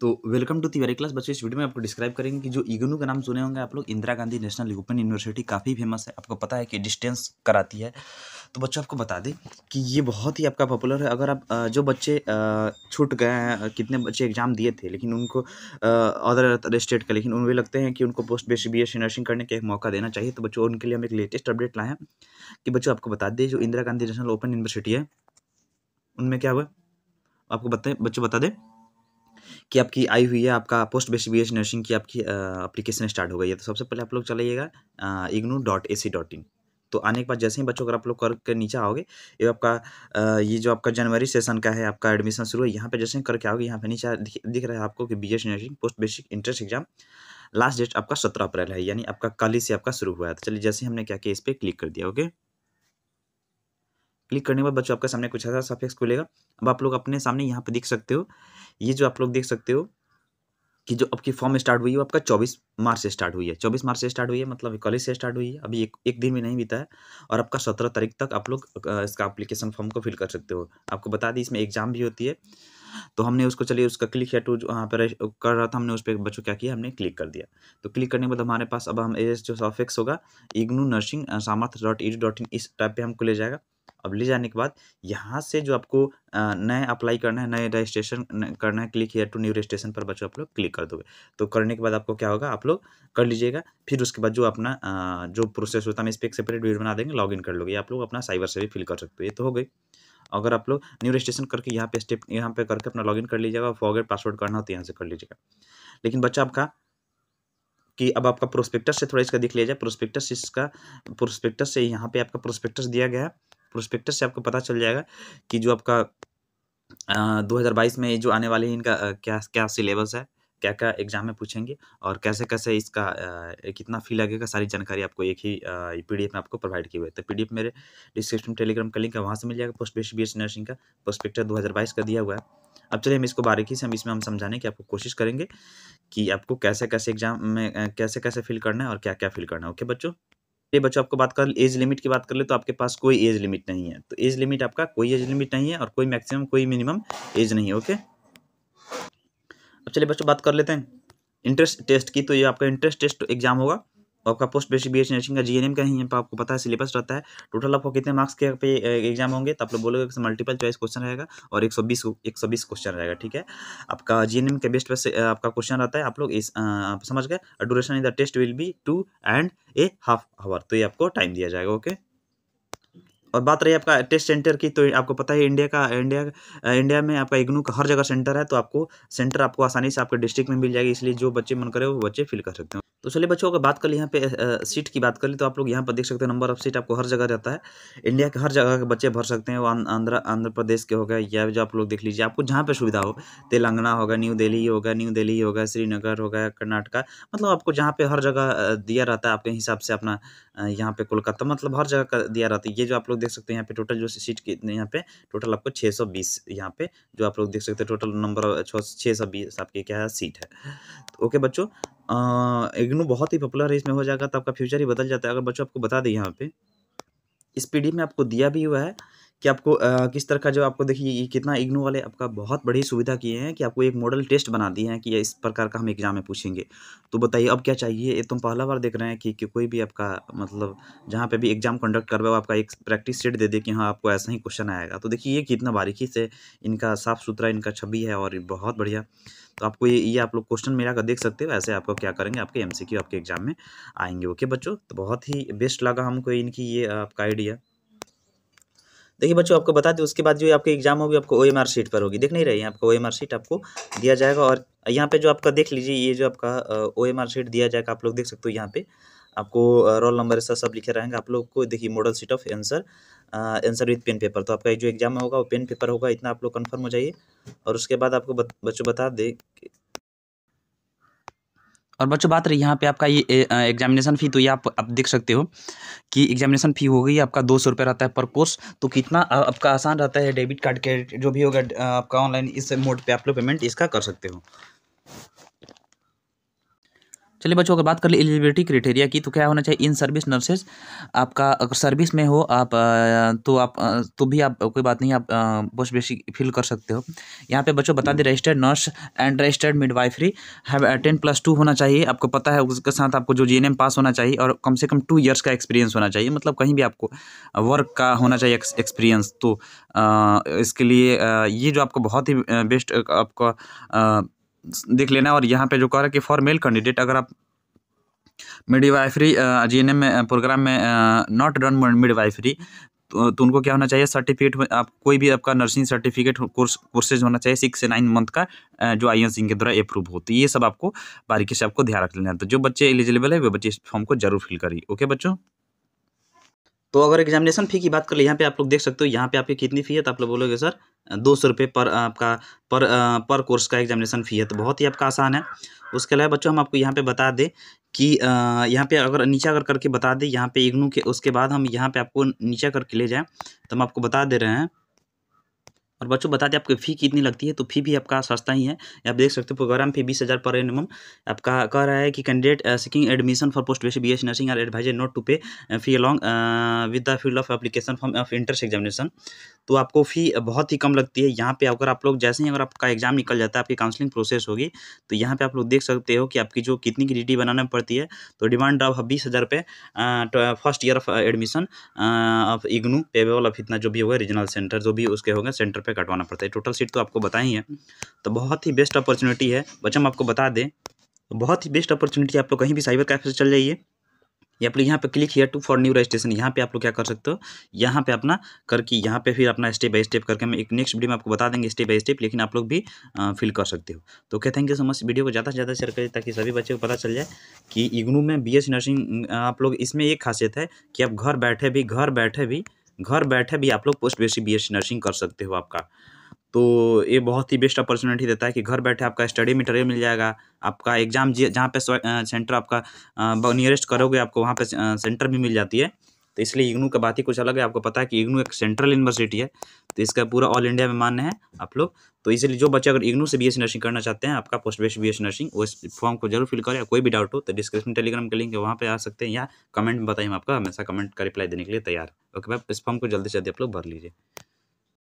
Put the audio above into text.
तो welcome to Tiwari class बच्चे इस वीडियो में आपको डिस्क्राइब करेंगे कि जो इग्नू का नाम सुने होंगे आप लोग Indira Gandhi national open university काफ़ी फेमस है आपको पता है कि डिस्टेंस कराती है तो बच्चों आपको बता दें कि ये बहुत ही आपका पॉपुलर है अगर आप जो बच्चे छूट गए हैं कितने बच्चे एग्जाम दिए थे लेकिन उनको अदर स्टेट का लेकिन उन्हें लगते हैं कि उनको post base B S nursing करने का एक मौका देना चाहिए तो बच्चों उनके लिए हम एक लेटेस्ट अपडेट लाए हैं कि बच्चों आपको बता दें जो Indira Gandhi national open university है उनमें क्या हुआ आपको बताएं बच्चों बता दें कि आपकी आई हुई है आपका पोस्ट बेसिक बी नर्सिंग की आपकी अप्लीकेशन स्टार्ट हो गई है तो सबसे पहले आप लोग चलाइएगा IGNOU dot A C dot in तो आने के बाद जैसे ही बच्चों अगर आप लोग करके नीचे आओगे ये आपका ये जो आपका जनवरी सेशन का है आपका एडमिशन शुरू है यहाँ पे जैसे ही करके आओगे यहाँ पे नीचे दिख, दिख रहा है आपको कि B S nursing post basic entrance exam last date आपका सत्रह अप्रैल है यानी आपका कल ही से आपका शुरू हुआ है तो चलिए जैसे हमने क्या किया इस पर क्लिक कर दिया ओके क्लिक करने के बाद बच्चों आपका सामने कुछ ऐसा सफेक्स खुलेगा अब आप लोग अपने सामने यहाँ पर देख सकते हो ये जो आप लोग देख सकते हो कि जो आपकी फॉर्म स्टार्ट हुई है आपका चौबीस मार्च से स्टार्ट हुई है चौबीस मार्च से स्टार्ट हुई है मतलब कॉलेज से स्टार्ट हुई है अभी एक एक दिन भी नहीं बीता है और आपका सत्रह तारीख तक आप लोग इसका अप्लीकेशन फॉर्म को फिल कर सकते हो आपको बता दी इसमें एग्जाम भी होती है तो हमने उसको चलिए उसका क्लिक है टू जो वहाँ पर कर रहा था हमने उस पर बच्चों क्या किया हमने क्लिक कर दिया तो क्लिक करने के बाद हमारे पास अब हम एस जो सॉफिक्स होगा IGNOU nursing Samarth dot is dot in इस टाइप पर हमको ले जाएगा अब ले जाने के बाद यहाँ से जो आपको नए अप्लाई करना है नए रजिस्ट्रेशन करना है click here to new registration पर बच्चों आप लोग क्लिक कर दोगे तो करने के बाद आपको क्या होगा आप लोग कर लीजिएगा फिर उसके बाद जो अपना जो प्रोसेस होता है हम इस पर एक सेपरेट वीडियो बना देंगे लॉग कर लोगे आप लोग अपना साइबर से भी फिल कर सकते हो ये तो हो गई अगर आप लोग न्यू रजिस्ट्रेशन करके यहाँ पे स्टेप यहाँ पे करके अपना लॉगिन कर लीजिएगा फॉरगेट पासवर्ड करना हो तो यहाँ से कर लीजिएगा लेकिन बच्चा आपका कि अब आपका प्रोस्पेक्टस से थोड़ा इसका दिख लिया जाए प्रोस्पेक्टस इसका प्रोस्पेक्टस से यहाँ पे आपका प्रोस्पेक्टस दिया गया है प्रोस्पेक्टस से आपको पता चल जाएगा कि जो आपका दो हज़ार बाईस में जो आने वाले इनका क्या क्या सिलेबस है क्या क्या एग्जाम में पूछेंगे और कैसे कैसे इसका आ, कितना फी लगेगा सारी जानकारी आपको एक ही पीडीएफ में आपको प्रोवाइड की हुई है तो पीडीएफ मेरे डिस्क्रिप्शन टेलीग्राम का लिंक है वहाँ से मिल जाएगा post best B S nursing का प्रोस्पेक्टर दो हज़ार बाईस का दिया हुआ है अब चलिए हम इसको बारीकी से हम इसमें हम समझाने की आपको कोशिश करेंगे कि आपको कैसे कैसे एग्जाम में कैसे कैसे फिल करना है और क्या क्या फिल करना है ओके बच्चों ये बच्चों आपको बात कर एज लिमिट की बात कर ले तो आपके पास कोई एज लिमिट नहीं है तो एज लिमिट आपका कोई एज लिमिट नहीं है और कोई मैक्सिमम कोई मिनिमम एज नहीं है ओके अब चलिए बच्चों बात कर लेते हैं इंटरेस्ट टेस्ट की तो ये आपका इंटरेस्ट टेस्ट एग्जाम होगा आपका post basic B H nursing का जी एन एम का ही यहाँ पर आपको पता है सिलेबस रहता है टोटल आपको कितने मार्क्स के पे एग्जाम होंगे तो आप लोग बोलोगे मल्टीपल चॉइस क्वेश्चन रहेगा और एक सौ बीस एक सौ बीस क्वेश्चन रहेगा ठीक है आपका जी एन एम के बेस्ट पर आपका क्वेश्चन रहता है आप लोग इस आप समझ गए duration in the test will be two and a half hour तो ये आपको टाइम दिया जाएगा ओके और बात रही आपका टेस्ट सेंटर की तो आपको पता है इंडिया का इंडिया इंडिया में आपका इग्नू का हर जगह सेंटर है तो आपको सेंटर आपको आसानी से आपके डिस्ट्रिक्ट में मिल जाएगी इसलिए जो बच्चे मन करे वो बच्चे फिल कर सकते हैं तो चलिए बच्चों अगर बात कर ली यहाँ पे सीट की बात कर ली तो आप लोग यहाँ पर देख सकते हैं नंबर ऑफ सीट आपको हर जगह रहता है इंडिया के हर जगह के बच्चे भर सकते हैं वो आंध्र आंध्र प्रदेश के हो गए या जो आप लोग देख लीजिए आपको जहाँ पे सुविधा हो तेलंगाना होगा न्यू दिल्ली होगा न्यू दिल्ली होगा श्रीनगर होगा कर्नाटका मतलब आपको जहाँ पे हर जगह दिया रहता है आपके हिसाब से अपना यहाँ पे कोलकाता मतलब हर जगह का दिया रहता है ये जो आप लोग देख सकते हैं यहाँ पे टोटल जो सीट की यहाँ पे टोटल आपको छः सौ बीस यहाँ पे जो आप लोग देख सकते हैं टोटल नंबर छः सौ बीस आपकी क्या है सीट है तो ओके बच्चों इग्नू बहुत ही पॉपुलर है इसमें हो जाएगा तो आपका फ्यूचर ही बदल जाता है अगर बच्चों आपको बता दें यहाँ पे इस पी में आपको दिया भी हुआ है कि आपको आ, किस तरह का जो आपको देखिए ये कितना इग्नू वाले आपका बहुत बड़ी सुविधा किए हैं कि आपको एक मॉडल टेस्ट बना दिए हैं कि इस प्रकार का हम एग्ज़ाम में पूछेंगे तो बताइए अब क्या चाहिए ये तुम तो पहला बार देख रहे हैं कि, कि कोई भी आपका मतलब जहाँ पे भी एग्ज़ाम कंडक्ट करवाओ आपका एक प्रैक्टिस सेट दे दे कि हाँ आपको ऐसा ही क्वेश्चन आएगा तो देखिए ये कितना बारीकी से इनका साफ़ सुथरा इनका छवि है और बहुत बढ़िया तो आपको ये ये आप लोग क्वेश्चन मिला कर देख सकते हो ऐसे आपको क्या करेंगे आपके एम आपके एग्ज़ाम में आएंगे ओके बच्चों तो बहुत ही बेस्ट लगा हमको इनकी ये आपका आइडिया देखिए बच्चों आपको बता दें उसके बाद जो आपकी एग्जाम होगी आपको ओ शीट पर होगी देख नहीं रही है आपको ओ शीट आपको दिया जाएगा और यहाँ पे जो आपका देख लीजिए ये जो आपका ओ शीट दिया जाएगा आप लोग देख सकते हो यहाँ पे आपको रोल नंबर ऐसा सब लिखे रहेंगे आप लोग को देखिए model sheet of answer answer with pen paper तो आपका जो एग्जाम होगा वो पेन पेपर होगा इतना आप लोग कन्फर्म हो जाइए और उसके बाद आपको बच्चों बता दें और बच्चों बात रही यहाँ पे आपका ये एग्जामिनेशन फ़ी तो ये आप आप देख सकते हो कि एग्जामिनेशन फ़ी हो गई आपका दो सौ रुपये रहता है पर कोर्स तो कितना आपका आसान रहता है डेबिट कार्ड के जो भी होगा आपका ऑनलाइन इस मोड पे आप लोग पेमेंट इसका कर सकते हो चलिए बच्चों अगर बात कर ले एलिजिबिलिटी क्राइटेरिया की तो क्या होना चाहिए इन सर्विस नर्सेज आपका अगर सर्विस में हो आप तो आप तो भी आप कोई बात नहीं आप बहुत बेसिक फिल कर सकते हो यहाँ पे बच्चों बता दें registered nurse and registered midwifery have ten plus two होना चाहिए आपको पता है उसके साथ आपको जो जी पास होना चाहिए और कम से कम टू ईयर्स का एक्सपीरियंस होना चाहिए मतलब कहीं भी आपको वर्क का होना चाहिए एक्सपीरियंस तो इसके लिए ये जो आपको बहुत ही बेस्ट आपका देख लेना और यहाँ पे जो कह रहा है कि फॉर मेल कैंडिडेट अगर आप मिडवाइफरी जी एन में प्रोग्राम में नॉट डन मिडवाइफरी तो, तो उनको क्या होना चाहिए सर्टिफिकेट आप कोई भी आपका नर्सिंग सर्टिफिकेट कोर्स कोर्सेज होना चाहिए सिक्स से नाइन मंथ का जो आई के द्वारा अप्रूव हो तो ये सब आपको बारीकी से आपको ध्यान रख लेना है तो जो बच्चे एलिजिबल है वे बच्चे इस फॉर्म को जरूर फिल करिए ओके बच्चों तो अगर एग्जामिनेशन फ़ी की बात कर ले यहाँ पे आप लोग देख सकते हो यहाँ पे आपकी कितनी फ़ी है तो आप लोग बोलोगे सर दो सौ रुपये पर आपका पर पर कोर्स का एग्जामिनेशन फ़ी है तो बहुत ही आपका आसान है उसके अलावा बच्चों हम आपको यहाँ पे बता दें कि यहाँ पे अगर नीचे अगर करके बता दें यहाँ पे इग्नू के उसके बाद हम यहाँ पे आपको नीचे करके ले जाएँ तो हम आपको बता दे रहे हैं और बच्चों बता दें आपकी फ़ी कितनी लगती है तो फी भी आपका सस्ता ही है आप देख सकते हो प्रोग्राम फी बीस हज़ार पर एनमम आपका कह रहा है कि candidate seeking admission for post B S nursing are advisor not to pay fee along with the field of application form of entrance examination तो आपको फ़ी बहुत ही कम लगती है यहाँ पे अगर आप लोग जैसे ही अगर आपका एग्जाम निकल जाता है आपकी काउंसलिंग प्रोसेस होगी तो यहाँ पे आप लोग देख सकते हो कि आपकी जो कितनी की डी बनाना पड़ती है तो डिमांड ड्राफ बीस हज़ार रुपये first year of admission of IGNOU payable of इतना जो भी होगा रीजनल सेंटर जो भी उसके होंगे सेंटर पे पे कटवाना पड़ता है टोटल सीट तो आपको बता ही है तो बहुत ही बेस्ट अपॉर्चुनिटी है बच्चा हम आपको बता दें तो बहुत ही बेस्ट अपॉर्चुनिटी आप लोग कहीं भी साइबर कैफे से चल जाइए या फिर यहाँ पे click here to for new registration यहाँ पे आप लोग क्या कर सकते हो यहाँ पे अपना करके यहाँ पे फिर अपना स्टेप बाय स्टेप करके हम एक नेक्स्ट वीडियो में आपको बता देंगे स्टेप बाय स्टेप लेकिन आप लोग भी फिल कर सकते हो तो okay thank you so much video को ज़्यादा से ज़्यादा शेयर करिए ताकि सभी बच्चों को पता चल जाए कि इग्नू में बी नर्सिंग आप लोग इसमें एक खासियत है कि आप घर बैठे भी घर बैठे भी घर बैठे भी आप लोग पोस्ट बेसिक बी नर्सिंग कर सकते हो आपका तो ये बहुत ही बेस्ट अपॉर्चुनिटी देता है कि घर बैठे आपका स्टडी मटेरियल मिल जाएगा आपका एग्ज़ाम जहाँ पे सेंटर आपका नियरेस्ट करोगे आपको वहाँ पे सेंटर भी मिल जाती है तो इसलिए इग्नू का बात ही कुछ अलग है आपको पता है कि इग्नू एक सेंट्रल यूनिवर्सिटी है तो इसका पूरा ऑल इंडिया में मान्य है आप लोग तो इसलिए जो बच्चे अगर इग्नू से बी नर्सिंग करना चाहते हैं आपका पोस्ट बेस्ट बी नर्सिंग वो इस फॉर्म को जरूर फिल करें कोई भी डाउट हो तो डिस्क्रिप्शन टेलीग्राम के लिंक है वहाँ पर आ सकते हैं या कमेंट में बताइए आपका हमेशा कमेंट का रिप्लाई देने के लिए तैयार ओके भाई इस फॉर्म को जल्दी से जल्दी आप लोग भर लीजिए